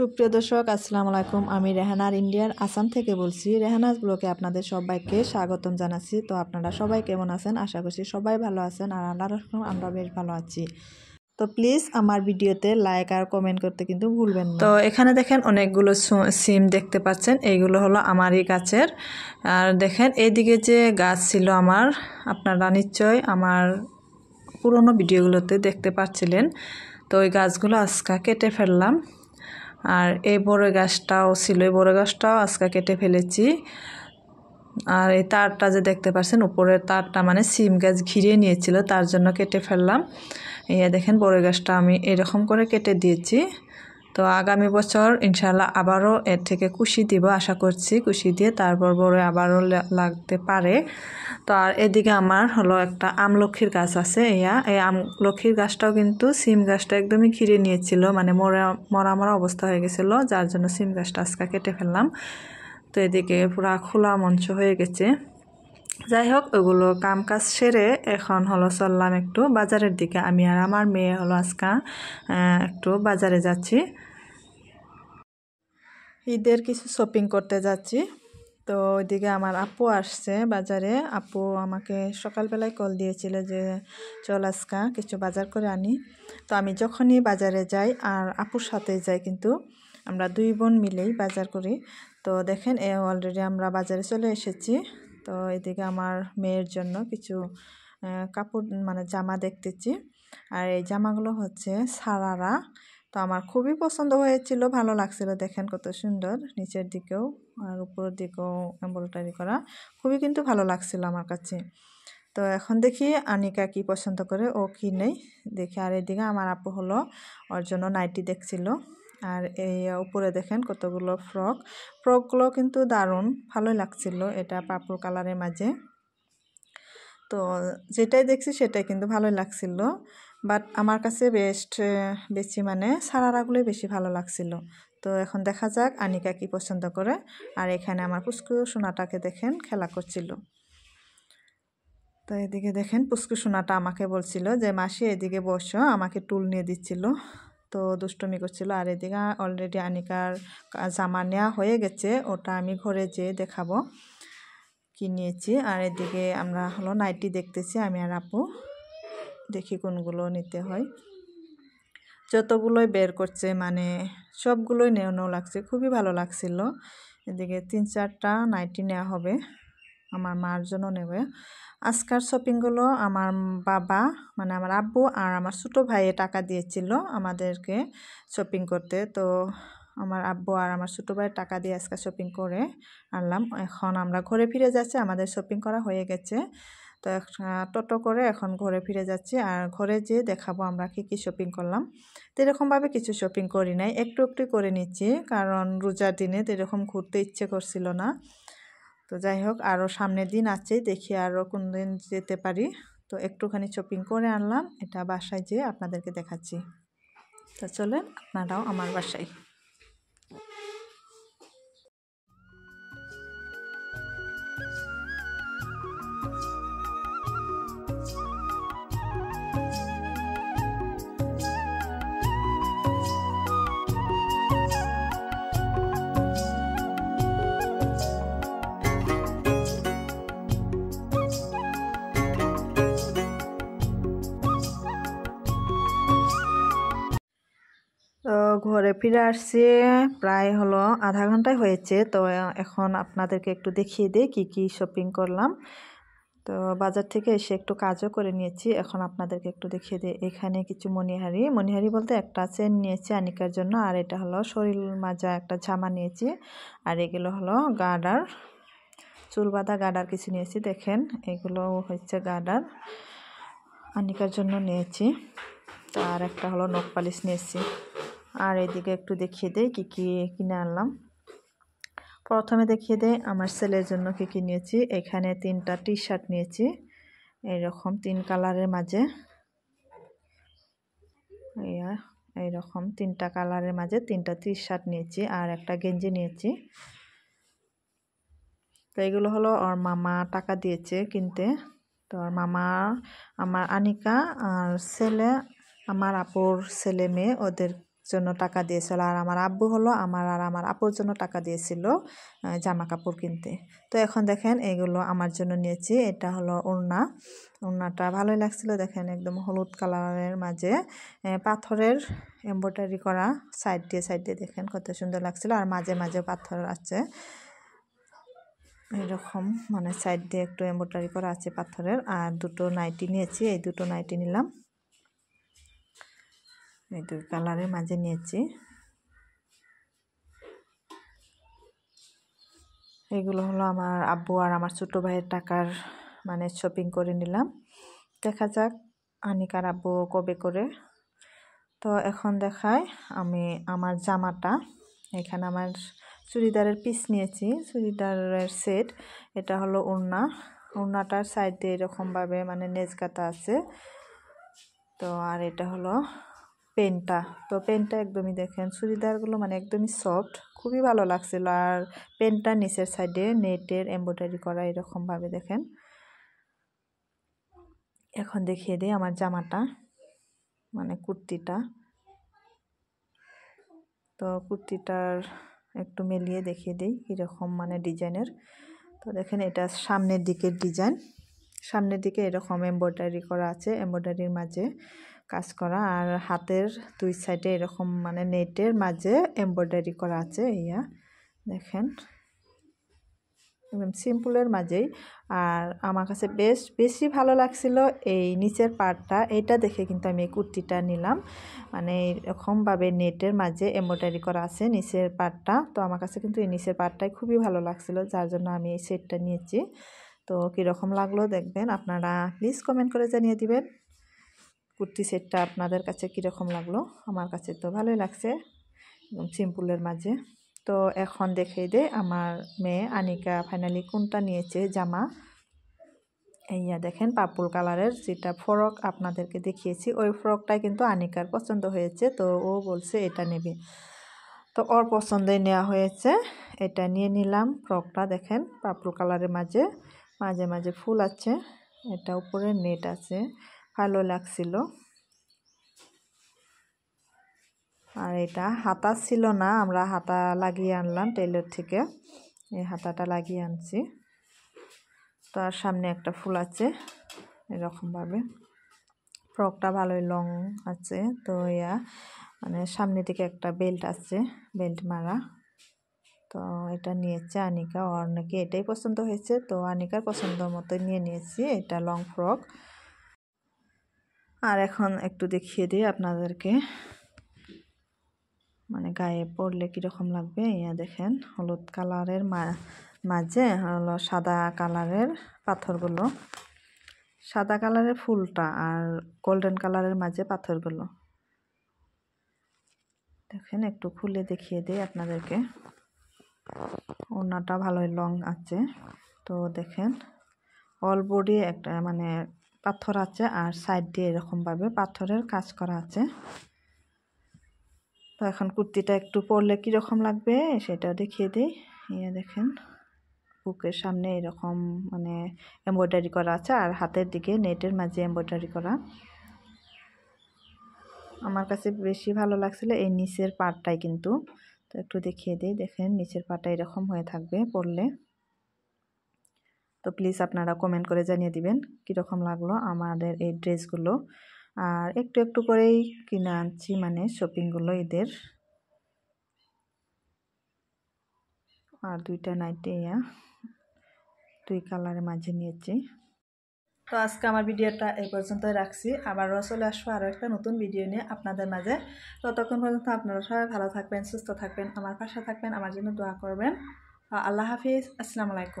সুপ্রিয় দর্শক আসসালামু আলাইকুম আমি রেহানার ইন্ডিয়ার আসাম থেকে বলছি রেহানাজ ব্লকে আপনাদের সবাইকে স্বাগতম জানাচ্ছি তো আপনারা সবাই কেমন আছেন আশা করছি সবাই ভালো আছেন আর আল্লাহ আমরা বেশ ভালো আছি তো প্লিজ আমার ভিডিওতে লাইক আর কমেন্ট করতে কিন্তু ভুলবেন না তো এখানে দেখেন অনেকগুলো সিম দেখতে পাচ্ছেন এইগুলো হলো আমারই গাছের আর দেখেন এইদিকে যে গাছ ছিল আমার আপনারা নিশ্চয় আমার পুরনো ভিডিওগুলোতে দেখতে পাচ্ছিলেন তো ওই গাছগুলো আজকা কেটে ফেললাম আর এই বড় গাছটাও ছিল এই বড় গাছটাও আজকে কেটে ফেলেছি আর এই তারটা যে দেখতে পাচ্ছেন উপরের তারটা মানে সিম গাছ ঘিরিয়ে নিয়েছিল তার জন্য কেটে ফেললাম এই দেখেন বড় গাছটা আমি এরকম করে কেটে দিয়েছি তো আগামী বছর ইনশাল্লাহ আবারও এর থেকে কুশি দিব আশা করছি কুশি দিয়ে তারপর বড় আবারও লাগতে পারে তো আর এদিকে আমার হলো একটা আমলক্ষীর গাছ আছে ইয়া এই আমলক্ষীর গাছটাও কিন্তু সিম গাছটা একদমই ঘিরে নিয়েছিল মানে মরা মরা মরা অবস্থা হয়ে গেছিলো যার জন্য সিম গাছটা আজকে কেটে ফেললাম তো এদিকে পুরা খোলা মঞ্চ হয়ে গেছে যাই হোক ওগুলো কাম কাজ সেরে এখন হলো চললাম একটু বাজারের দিকে আমি আর আমার মেয়ে হলো আজকা একটু বাজারে যাচ্ছি ঈদের কিছু শপিং করতে যাচ্ছি তো ওইদিকে আমার আপু আসছে বাজারে আপু আমাকে সকালবেলায় কল দিয়েছিল যে চল আজকা কিছু বাজার করে আনি তো আমি যখনই বাজারে যাই আর আপুর সাথে যাই কিন্তু আমরা দুই বোন মিলেই বাজার করি তো দেখেন এ অলরেডি আমরা বাজারে চলে এসেছি তো এদিকে আমার মেয়ের জন্য কিছু কাপড় মানে জামা দেখতেছি আর এই জামাগুলো হচ্ছে সারারা তো আমার খুবই পছন্দ হয়েছিল ভালো লাগছিল দেখেন কত সুন্দর নিচের দিকেও আর উপরের দিকেও এম্ব্রয়ডারি করা খুবই কিন্তু ভালো লাগছিল আমার কাছে তো এখন দেখি আনিকা কি পছন্দ করে ও কি নেই দেখি আর এদিকে আমার আপু হলো ওর জন্য নাইটি দেখছিল আর এই উপরে দেখেন কতগুলো ফ্রক ফ্রকগুলো কিন্তু দারুণ ভালোই লাগছিল এটা পাপুর কালারের মাঝে তো যেটাই দেখছি সেটাই কিন্তু ভালোই লাগছিল বাট আমার কাছে বেস্ট বেশি মানে সারারাগুলোই বেশি ভালো লাগছিল তো এখন দেখা যাক আনিকা কি পছন্দ করে আর এখানে আমার পুষ্কু সোনাটাকে দেখেন খেলা করছিল তো এদিকে দেখেন পুষ্কু সোনাটা আমাকে বলছিল যে মাসি এদিকে বসো আমাকে টুল নিয়ে দিচ্ছিল তো দুষ্টমি করছিল আর এদিকে অলরেডি আনিকার জামা নেওয়া হয়ে গেছে ওটা আমি ঘরে যে দেখাবো কি নিয়েছি আর এদিকে আমরা হলো নাইটি দেখতেছি আমি আর আপু দেখি কোনগুলো নিতে হয় যতগুলোই বের করছে মানে সবগুলোই নেও নেও লাগছে খুবই ভালো লাগছিল এদিকে তিন চারটা নাইটি নেওয়া হবে আমার মার জন্য নেবে আজকার শপিংগুলো আমার বাবা মানে আমার আব্বু আর আমার ছোটো ভাইয়ে টাকা দিয়েছিল আমাদেরকে শপিং করতে তো আমার আব্বু আর আমার ছোটো ভাইয়ের টাকা দিয়ে আজকে শপিং করে আনলাম এখন আমরা ঘরে ফিরে যাচ্ছি আমাদের শপিং করা হয়ে গেছে তো টোটো করে এখন ঘরে ফিরে যাচ্ছি আর ঘরে যেয়ে দেখাবো আমরা কী কী শপিং করলাম তো এরকমভাবে কিছু শপিং করি নাই একটু একটু করে নিচ্ছি কারণ রোজার দিনে তো এরকম ঘুরতে ইচ্ছে করছিল না তো যাই হোক আরও সামনের দিন আছে দেখি আরও কোন দিন যেতে পারি তো একটুখানি শপিং করে আনলাম এটা বাসায় যেয়ে আপনাদেরকে দেখাচ্ছি তো চলেন আপনারাও আমার বাসায় ঘরে ফিরে আসছে প্রায় হলো আধা ঘন্টায় হয়েছে তো এখন আপনাদেরকে একটু দেখিয়ে দিই কি কি শপিং করলাম তো বাজার থেকে এসে একটু কাজও করে নিয়েছি এখন আপনাদেরকে একটু দেখিয়ে দিই এখানে কিছু মণিহারি মনিহারি বলতে একটা চেন নিয়েছি আনিকার জন্য আর এটা হলো শরীর মাজা একটা জামা নিয়েছি আর এগুলো হলো গার্ডার চুল বাঁধা গার্ডার কিছু নিয়েছি দেখেন এগুলো হচ্ছে গার্ডার আনিকার জন্য নিয়েছি আর একটা হলো নখ পালিশ নিয়েছি আর এদিকে একটু দেখিয়ে দেয় কী কী কিনে আনলাম প্রথমে দেখিয়ে দেয় আমার ছেলের জন্য কী কী নিয়েছি এখানে তিনটা টি শার্ট নিয়েছি এইরকম তিন কালারের মাঝে এইরকম তিনটা কালারের মাঝে তিনটা টি শার্ট নিয়েছি আর একটা গেঞ্জি নিয়েছি তো এগুলো হলো ওর মামা টাকা দিয়েছে কিনতে তো ওর মামা আমার আনিকা আর ছেলে আমার আপুর ছেলে মেয়ে ওদের জন্য টাকা দিয়েছিল আর আমার আব্বু হলো আমার আর আমার আপুর জন্য টাকা দিয়েছিল জামা কাপড় কিনতে তো এখন দেখেন এগুলো আমার জন্য নিয়েছি এটা হলো ওড়না ওড়নাটা ভালোই লাগছিল দেখেন একদম হলুদ কালারের মাঝে পাথরের এম্ব্রয়ডারি করা সাইড দিয়ে সাইড দিয়ে দেখেন কত সুন্দর লাগছিল আর মাঝে মাঝে পাথর আছে এরকম মানে সাইড দিয়ে একটু এম্ব্রয়ডারি করা আছে পাথরের আর দুটো নাইটি নিয়েছি এই দুটো নাইটি নিলাম এই দুই কালারের মাঝে নিয়েছি এগুলো হলো আমার আব্বু আর আমার ছোট ভাইয়ের টাকার মানে শপিং করে নিলাম দেখা যাক আনিকার আব্বু কবে করে তো এখন দেখায় আমি আমার জামাটা এখানে আমার চুড়িদারের পিস নিয়েছি চুড়িদারের সেট এটা হলো ওড়না ওড়নাটার সাইডে এরকমভাবে মানে নেজকাতা আছে তো আর এটা হলো পেনটা তো পেনটা একদমই দেখেন চুড়িদারগুলো মানে একদমই সফট খুবই ভালো লাগছিল আর পেনটা নিচের সাইডে নেটের এম্ব্রয়ডারি করা এরকমভাবে দেখেন এখন দেখিয়ে দিই আমার জামাটা মানে কুর্তিটা তো কুর্তিটার একটু মেলিয়ে দেখিয়ে দিই কীরকম মানে ডিজাইনের তো দেখেন এটা সামনের দিকের ডিজাইন সামনের দিকে এরকম এম্ব্রয়ডারি করা আছে এম্ব্রয়ডারির মাঝে কাজ করা আর হাতের দুই সাইডে এরকম মানে নেটের মাঝে এমব্রয়ডারি করা আছে ইয়া দেখেন একদম সিম্পলের মাঝেই আর আমার কাছে বেশ বেশি ভালো লাগছিল এই নিচের পার্টটা এটা দেখে কিন্তু আমি এই কুর্তিটা নিলাম মানে এরকমভাবে নেটের মাঝে এমব্রয়ডারি করা আছে নিচের পার্টটা তো আমার কাছে কিন্তু এই নিচের পার্টটাই খুবই ভালো লাগছিল যার জন্য আমি এই সেটটা নিয়েছি তো কীরকম লাগলো দেখবেন আপনারা প্লিজ কমেন্ট করে জানিয়ে দিবেন কুর্তি সেটটা আপনাদের কাছে কীরকম লাগলো আমার কাছে তো ভালোই লাগছে সিম্পুলের মাঝে তো এখন দেখেই দে আমার মেয়ে আনিকা ফাইনালি কোনটা নিয়েছে জামা ইয়া দেখেন পাপুল কালারের যেটা ফ্রক আপনাদেরকে দেখিয়েছি ওই ফ্রকটাই কিন্তু আনিকার পছন্দ হয়েছে তো ও বলছে এটা নেবে তো ওর পছন্দে নেওয়া হয়েছে এটা নিয়ে নিলাম ফ্রকটা দেখেন পাপুল কালারের মাঝে মাঝে মাঝে ফুল আছে এটা উপরে নেট আছে ভালো লাগছিল আর এটা হাতা ছিল না আমরা হাতা লাগিয়ে আনলাম টেলর থেকে এই হাতাটা লাগিয়ে আনছি তার সামনে একটা ফুল আছে এরকমভাবে ফ্রকটা ভালোই লং আছে তো ইয়া মানে সামনে থেকে একটা বেল্ট আছে বেল্ট মারা তো এটা নিয়েছে আনিকা অনেকে এটাই পছন্দ হয়েছে তো আনিকার পছন্দ মতো নিয়ে নিয়েছি এটা লং ফ্রক আর এখন একটু দেখিয়ে দিই আপনাদেরকে মানে গায়ে পড়লে কীরকম লাগবে ইয়া দেখেন হলুদ কালারের মাঝে হলো সাদা কালারের পাথরগুলো সাদা কালারের ফুলটা আর গোল্ডেন কালারের মাঝে পাথরগুলো দেখেন একটু খুলে দেখিয়ে দিই আপনাদেরকে ওনাটা ভালোই লং আছে তো দেখেন অল বডি একটা মানে পাথর আছে আর সাইড দিয়ে এরকমভাবে পাথরের কাজ করা আছে তো এখন কুর্তিটা একটু পরলে কীরকম লাগবে সেটাও দেখিয়ে দিই ইয়ে দেখেন বুকের সামনে এরকম মানে এমব্রয়ডারি করা আছে আর হাতের দিকে নেটের মাঝে এমব্রয়ডারি করা আমার কাছে বেশি ভালো লাগছিল এই নিচের পাটটাই কিন্তু তো একটু দেখিয়ে দিই দেখেন নিচের পাটা এরকম হয়ে থাকবে পরলে তো প্লিজ আপনারা কমেন্ট করে জানিয়ে দিবেন কীরকম লাগলো আমাদের এই ড্রেসগুলো আর একটু একটু করেই কিনে আনছি মানে শপিংগুলো এদের আর দুইটা নাইটে হ্যাঁ, ইয়া দুই কালারের মাঝে নিয়েছি তো আজকে আমার ভিডিওটা এই পর্যন্ত রাখছি আবারও চলে আসবো আরও একটা নতুন ভিডিও নিয়ে আপনাদের মাঝে ততক্ষণ পর্যন্ত আপনারা সবাই ভালো থাকবেন সুস্থ থাকবেন আমার পাশে থাকবেন আমার জন্য দোয়া করবেন আল্লাহ হাফিজ আসসালামু আলাইকুম